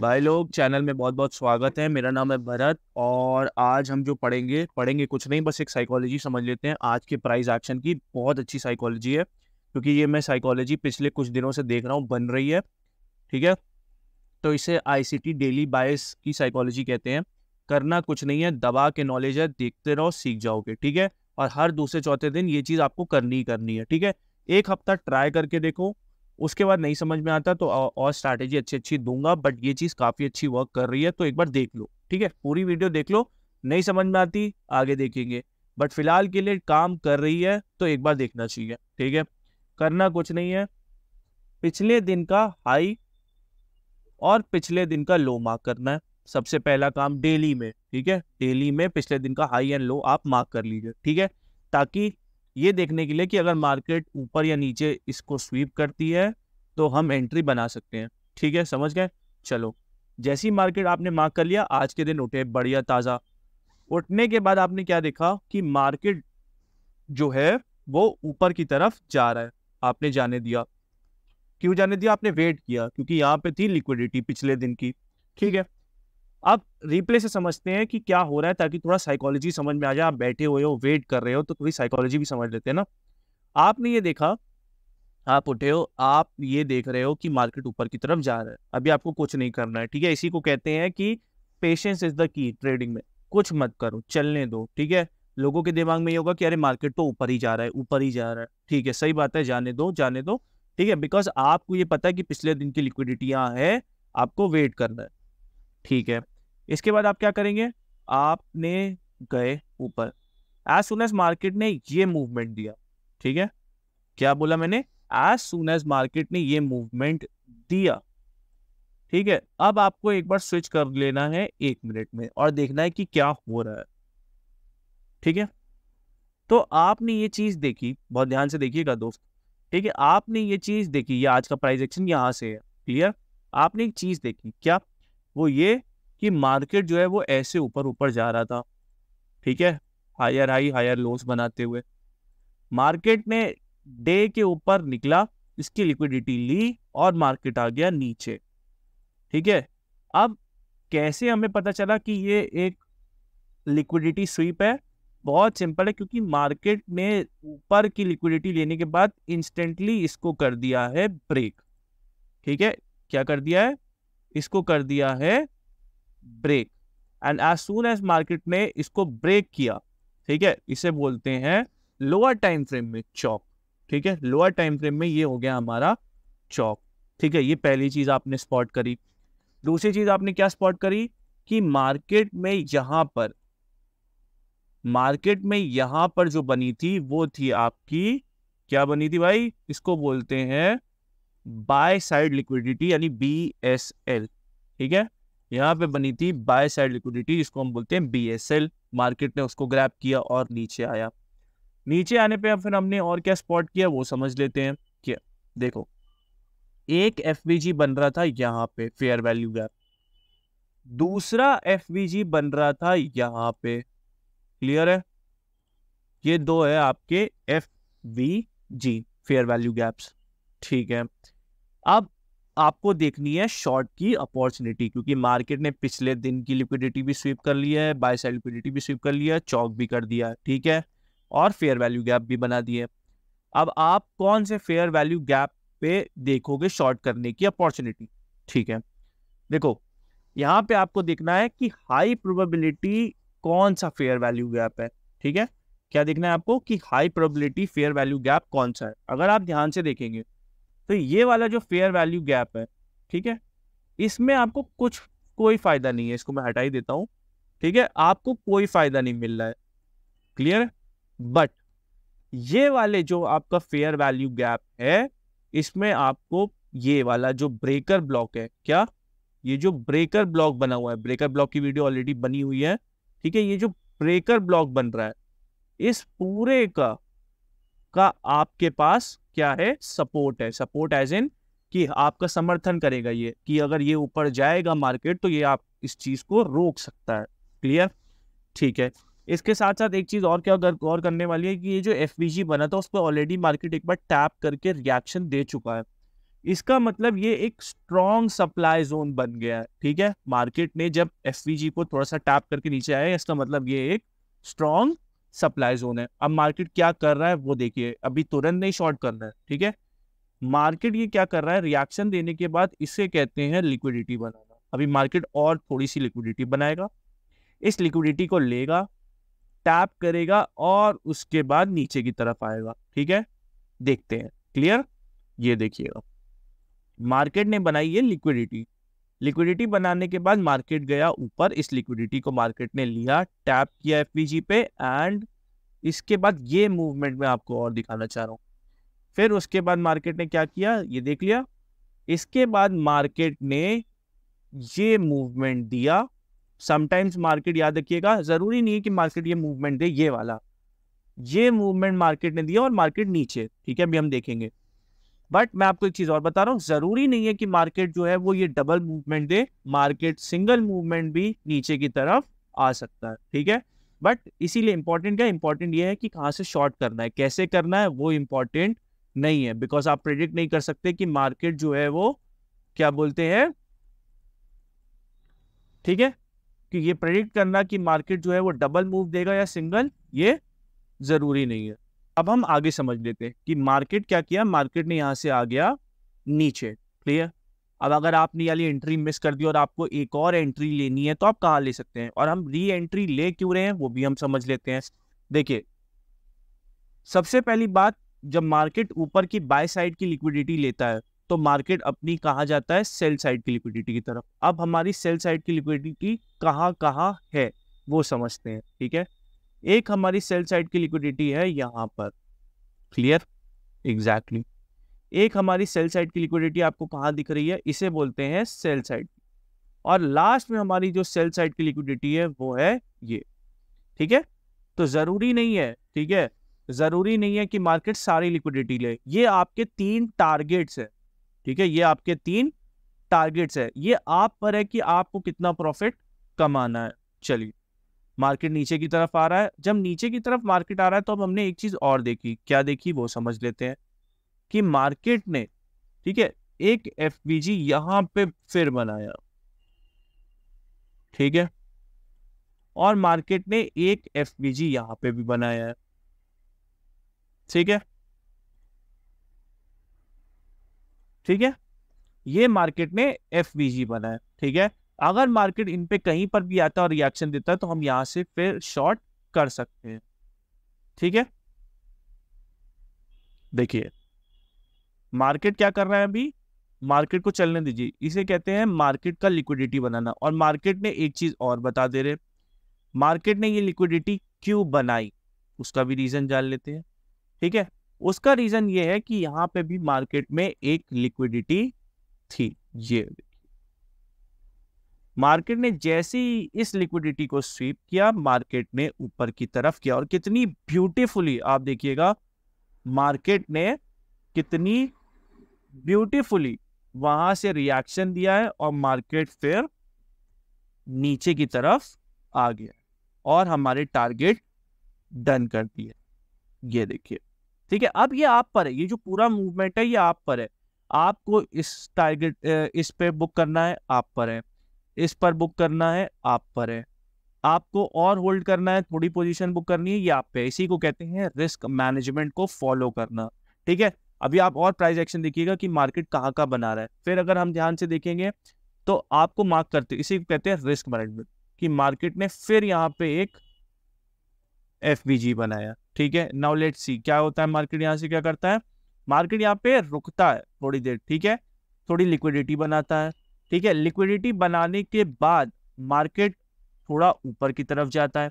भाई लोग चैनल में बहुत बहुत स्वागत है मेरा नाम है भरत और आज हम जो पढ़ेंगे पढ़ेंगे कुछ नहीं बस एक साइकोलॉजी समझ लेते हैं आज के प्राइस एक्शन की बहुत अच्छी साइकोलॉजी है क्योंकि ये मैं साइकोलॉजी पिछले कुछ दिनों से देख रहा हूँ बन रही है ठीक है तो इसे आई डेली बायस की साइकोलॉजी कहते हैं करना कुछ नहीं है दबा के नॉलेज है देखते रहो सीख जाओगे ठीक है और हर दूसरे चौथे दिन ये चीज़ आपको करनी ही करनी है ठीक है एक हफ्ता ट्राई करके देखो उसके बाद नहीं समझ में आता तो और स्ट्रैटेजी अच्छी अच्छी दूंगा बट ये चीज़ काफ़ी अच्छी वर्क कर रही है तो एक बार देख लो ठीक है पूरी वीडियो देख लो नहीं समझ में आती आगे देखेंगे बट फिलहाल के लिए काम कर रही है तो एक बार देखना चाहिए ठीक है करना कुछ नहीं है पिछले दिन का हाई और पिछले दिन का लो मार्क करना है सबसे पहला काम डेली में ठीक है डेली में पिछले दिन का हाई एंड लो आप मार्क कर लीजिए ठीक है ताकि ये देखने के लिए कि अगर मार्केट ऊपर या नीचे इसको स्वीप करती है तो हम एंट्री बना सकते हैं ठीक है समझ गए चलो जैसी मार्केट आपने मार्क कर लिया आज के दिन उठे बढ़िया ताज़ा उठने के बाद आपने क्या देखा कि मार्केट जो है वो ऊपर की तरफ जा रहा है आपने जाने दिया क्यों जाने दिया आपने वेट किया क्योंकि यहाँ पे थी लिक्विडिटी पिछले दिन की ठीक है आप रिप्ले से समझते हैं कि क्या हो रहा है ताकि थोड़ा साइकोलॉजी समझ में आ जाए आप बैठे हुए हो वेट कर रहे हो तो थोड़ी साइकोलॉजी भी समझ लेते हैं ना आपने ये देखा आप उठे हो आप ये देख रहे हो कि मार्केट ऊपर की तरफ जा रहा है अभी आपको कुछ नहीं करना है ठीक है इसी को कहते हैं कि patience is the key trading में कुछ मत करो चलने दो ठीक है लोगों के दिमाग में ये होगा कि अरे मार्केट तो ऊपर ही जा रहा है ऊपर ही जा रहा है ठीक है सही बात है जाने दो जाने दो ठीक है बिकॉज आपको ये पता है कि पिछले दिन की लिक्विडिटियां है आपको वेट करना है ठीक है इसके बाद आप क्या करेंगे आपने गए ऊपर एज सुन एज मार्केट ने ये मूवमेंट दिया ठीक है क्या बोला मैंने एज सुन एज मार्केट ने ये मूवमेंट दिया ठीक है अब आपको एक बार स्विच कर लेना है एक मिनट में और देखना है कि क्या हो रहा है ठीक है तो आपने ये चीज देखी बहुत ध्यान से देखिएगा दोस्त ठीक है आपने ये चीज देखी ये आज का प्राइस एक्शन यहां से है क्लियर आपने एक चीज देखी क्या वो ये कि मार्केट जो है वो ऐसे ऊपर ऊपर जा रहा था ठीक है हायर हाई हायर लोस बनाते हुए मार्केट ने डे के ऊपर निकला इसकी लिक्विडिटी ली और मार्केट आ गया नीचे ठीक है अब कैसे हमें पता चला कि ये एक लिक्विडिटी स्वीप है बहुत सिंपल है क्योंकि मार्केट ने ऊपर की लिक्विडिटी लेने के बाद इंस्टेंटली इसको कर दिया है ब्रेक ठीक है क्या कर दिया है इसको कर दिया है break and as soon as market ने इसको ब्रेक किया ठीक है इसे बोलते हैं लोअर टाइम फ्रेम में चौक ठीक है लोअर टाइम फ्रेम में ये हो गया हमारा चौक ठीक है ये पहली चीज आपने स्पॉट करी दूसरी चीज आपने क्या स्पॉट करी कि मार्केट में यहां पर मार्केट में यहां पर जो बनी थी वो थी आपकी क्या बनी थी भाई इसको बोलते हैं बाय साइड लिक्विडिटी यानी बी एस एल ठीक है यहाँ पे बनी थी बाय साइड लिक्विडिटी जिसको हम बोलते हैं एल मार्केट ने उसको ग्रैप किया और नीचे आया नीचे आने पे फिर हमने और क्या स्पॉट किया वो समझ लेते हैं कि देखो एक एफ बन रहा था यहाँ पे फेयर वैल्यू गैप दूसरा एफ बन रहा था यहाँ पे क्लियर है ये दो है आपके F B G fair value gaps ठीक है अब आपको देखनी है शॉर्ट की अपॉर्चुनिटी क्योंकि मार्केट ने पिछले दिन की लिक्विडिटी भी स्वीप कर लिया है बाय साइड लिक्विडिटी भी स्वीप कर लिया है चौक भी कर दिया ठीक है और फेयर वैल्यू गैप भी बना दिए अब आप कौन से फेयर वैल्यू गैप पे देखोगे शॉर्ट करने की अपॉर्चुनिटी ठीक है देखो यहाँ पे आपको देखना है कि हाई प्रोबेबिलिटी कौन सा फेयर वैल्यू गैप है ठीक है क्या देखना है आपको कि high probability fair value gap कौन सा है अगर आप ध्यान से देखेंगे तो ये वाला जो फेयर वैल्यू गैप है ठीक है इसमें आपको कुछ कोई फायदा नहीं है इसको मैं हटाई देता हूं ठीक है आपको कोई फायदा नहीं मिल रहा है क्लियर बट ये वाले जो आपका फेयर वैल्यू गैप है इसमें आपको ये वाला जो ब्रेकर ब्लॉक है क्या ये जो ब्रेकर ब्लॉक बना हुआ है ब्रेकर ब्लॉक की वीडियो ऑलरेडी बनी हुई है ठीक है ये जो ब्रेकर ब्लॉक बन रहा है इस पूरे का का आपके पास क्या है सपोर्ट है सपोर्ट एज इन कि आपका समर्थन करेगा ये कि अगर ये ऊपर जाएगा मार्केट तो ये आप इस चीज को रोक सकता है क्लियर ठीक है इसके साथ साथ एक चीज़ और क्या गौर करने वाली है कि ये जो एफ बना था उस पर ऑलरेडी मार्केट एक बार टैप करके रिएक्शन दे चुका है इसका मतलब ये एक स्ट्रॉन्ग सप्लाई जोन बन गया है ठीक है मार्केट ने जब एफ को थोड़ा सा टैप करके नीचे आया इसका मतलब ये एक स्ट्रॉन्ग सप्लाई जोन है अब मार्केट क्या कर रहा है वो देखिए अभी तुरंत नहीं शॉर्ट करना है ठीक है मार्केट ये क्या कर रहा है रिएक्शन देने के बाद इसे कहते हैं लिक्विडिटी बनाना अभी मार्केट और थोड़ी सी लिक्विडिटी बनाएगा इस लिक्विडिटी को लेगा टैप करेगा और उसके बाद नीचे की तरफ आएगा ठीक है देखते हैं क्लियर ये देखिएगा मार्केट ने बनाई है लिक्विडिटी लिक्विडिटी बनाने के बाद मार्केट गया ऊपर इस लिक्विडिटी को मार्केट ने लिया टैप किया एफ पे एंड इसके बाद ये मूवमेंट में आपको और दिखाना चाह रहा हूँ फिर उसके बाद मार्केट ने क्या किया ये देख लिया इसके बाद मार्केट ने ये मूवमेंट दिया समटाइम्स मार्केट याद रखिएगा ज़रूरी नहीं है कि मार्केट ये मूवमेंट दे ये वाला ये मूवमेंट मार्केट ने दिया और मार्केट नीचे ठीक है अभी हम देखेंगे बट मैं आपको एक चीज और बता रहा हूँ जरूरी नहीं है कि मार्केट जो है वो ये डबल मूवमेंट दे मार्केट सिंगल मूवमेंट भी नीचे की तरफ आ सकता है ठीक है बट इसीलिए इंपॉर्टेंट क्या इंपॉर्टेंट ये है कि कहाँ से शॉर्ट करना है कैसे करना है वो इंपॉर्टेंट नहीं है बिकॉज आप प्रिडिक्ट नहीं कर सकते कि मार्केट जो है वो क्या बोलते हैं ठीक है कि ये प्रेडिक्ट करना कि मार्केट जो है वो डबल मूव देगा या सिंगल ये जरूरी नहीं है अब हम आगे समझ लेते हैं कि मार्केट क्या किया मार्केट ने यहाँ से आ गया नीचे क्लियर अब अगर आपने वाली एंट्री मिस कर दी और आपको एक और एंट्री लेनी है तो आप कहाँ ले सकते हैं और हम री एंट्री ले क्यों रहे हैं वो भी हम समझ लेते हैं देखिए सबसे पहली बात जब मार्केट ऊपर की बाय साइड की लिक्विडिटी लेता है तो मार्केट अपनी कहा जाता है सेल साइड की लिक्विडिटी की तरफ अब हमारी सेल साइड की लिक्विडिटी कहाँ कहाँ है वो समझते हैं ठीक है एक हमारी सेल साइड की लिक्विडिटी है यहाँ पर क्लियर एग्जैक्टली exactly. एक हमारी सेल साइड की लिक्विडिटी आपको कहाँ दिख रही है इसे बोलते हैं सेल साइड और लास्ट में हमारी जो सेल साइड की लिक्विडिटी है वो है ये ठीक है तो जरूरी नहीं है ठीक है जरूरी नहीं है कि मार्केट सारी लिक्विडिटी ले ये आपके तीन टारगेट्स है ठीक है ये आपके तीन टारगेट्स है ये आप पर है कि आपको कितना प्रॉफिट कमाना है चलिए मार्केट नीचे की तरफ आ रहा है जब नीचे की तरफ मार्केट आ रहा है तो अब हमने एक चीज और देखी क्या देखी वो समझ लेते हैं कि मार्केट ने ठीक है एक एफ बी जी यहां पे फिर बनाया ठीक है और मार्केट ने एक एफ बी जी यहां पे भी बनाया है ठीक है ठीक है ये मार्केट ने एफ बी जी बनाया ठीक है अगर मार्केट इन पे कहीं पर भी आता है और रिएक्शन देता है तो हम यहां से फिर शॉर्ट कर सकते हैं ठीक है देखिए मार्केट क्या कर रहा है अभी मार्केट को चलने दीजिए इसे कहते हैं मार्केट का लिक्विडिटी बनाना और मार्केट ने एक चीज और बता दे रहे मार्केट ने ये लिक्विडिटी क्यों बनाई उसका भी रीजन जान लेते हैं ठीक है उसका रीजन ये है कि यहाँ पे भी मार्केट में एक लिक्विडिटी थी ये मार्केट ने जैसे ही इस लिक्विडिटी को स्वीप किया मार्केट ने ऊपर की तरफ किया और कितनी ब्यूटीफुली आप देखिएगा मार्केट ने कितनी ब्यूटीफुली वहां से रिएक्शन दिया है और मार्केट फिर नीचे की तरफ आ गया और हमारे टारगेट डन कर दिए ये देखिए ठीक है अब ये आप पर है ये जो पूरा मूवमेंट है ये आप पर है आपको इस टारगेट इस पे बुक करना है आप पर है इस पर बुक करना है आप पर है आपको और होल्ड करना है थोड़ी पोजीशन बुक करनी है ये आप पे इसी को कहते हैं रिस्क मैनेजमेंट को फॉलो करना ठीक है अभी आप और प्राइस एक्शन देखिएगा कि मार्केट कहाँ का बना रहा है फिर अगर हम ध्यान से देखेंगे तो आपको मार्क करते इसी को कहते हैं रिस्क मैनेजमेंट कि मार्केट ने फिर यहाँ पे एक एफ बनाया ठीक है नाउ लेट सी क्या होता है मार्केट यहाँ से क्या करता है मार्केट यहाँ पे रुकता है थोड़ी देर ठीक है थोड़ी लिक्विडिटी बनाता है ठीक है लिक्विडिटी बनाने के बाद मार्केट थोड़ा ऊपर की तरफ जाता है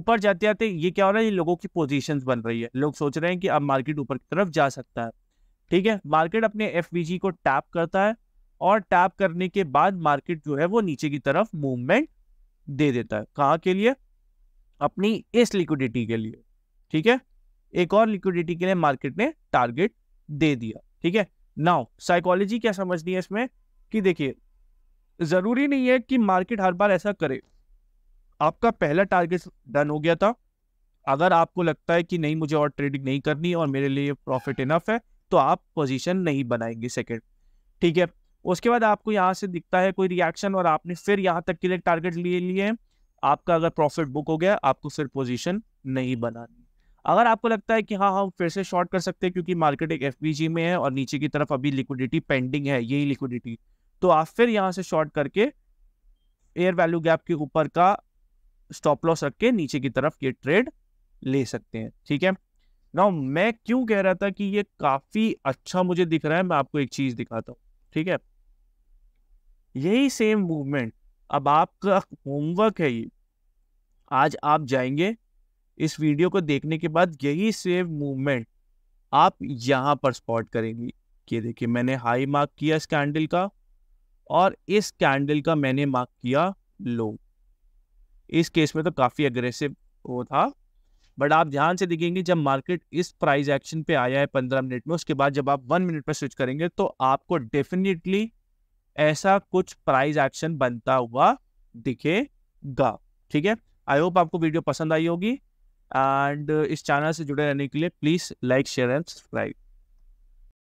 ऊपर जाते जाते ये क्या हो रहा है ये लोगों की पोजीशंस बन रही है लोग सोच रहे हैं कि अब मार्केट ऊपर की तरफ जा सकता है ठीक है मार्केट अपने एफ को टैप करता है और टैप करने के बाद मार्केट जो है वो नीचे की तरफ मूवमेंट दे देता है कहाँ के लिए अपनी इस लिक्विडिटी के लिए ठीक है एक और लिक्विडिटी के लिए मार्केट ने टारगेट दे दिया ठीक है नाउ साइकोलॉजी क्या समझनी है इसमें कि देखिए ज़रूरी नहीं है कि मार्केट हर बार ऐसा करे आपका पहला टारगेट डन हो गया था अगर आपको लगता है कि नहीं मुझे और ट्रेडिंग नहीं करनी और मेरे लिए प्रॉफिट इनफ है तो आप पोजीशन नहीं बनाएंगे सेकंड ठीक है उसके बाद आपको यहाँ से दिखता है कोई रिएक्शन और आपने फिर यहाँ तक के लिए टारगेट लिए लिए आपका अगर प्रॉफिट बुक हो गया आपको फिर पोजीशन नहीं बनानी अगर आपको लगता है कि हाँ हम फिर से शॉर्ट कर सकते हैं क्योंकि मार्केट एक एफ में है और नीचे की तरफ अभी लिक्विडिटी पेंडिंग है यही लिक्विडिटी तो आप फिर यहाँ से शॉर्ट करके एयर वैल्यू गैप के ऊपर का स्टॉप लॉस रख के नीचे की तरफ ये ट्रेड ले सकते हैं ठीक है ना मैं क्यों कह रहा था कि ये काफी अच्छा मुझे दिख रहा है मैं आपको एक चीज दिखाता हूँ ठीक है यही सेम मूवमेंट अब आपका होमवर्क है ये आज आप जाएंगे इस वीडियो को देखने के बाद यही सेम मूवमेंट आप यहां पर स्पॉट करेंगे ये देखिए मैंने हाई मार्क किया इस कैंडल का और इस कैंडल का मैंने मार्क किया लो इस केस में तो काफ़ी अग्रेसिव वो था बट आप ध्यान से देखेंगे जब मार्केट इस प्राइस एक्शन पे आया है पंद्रह मिनट में उसके बाद जब आप वन मिनट पर स्विच करेंगे तो आपको डेफिनेटली ऐसा कुछ प्राइस एक्शन बनता हुआ दिखेगा ठीक है आई होप आपको वीडियो पसंद आई होगी एंड इस चैनल से जुड़े रहने के लिए please like share and subscribe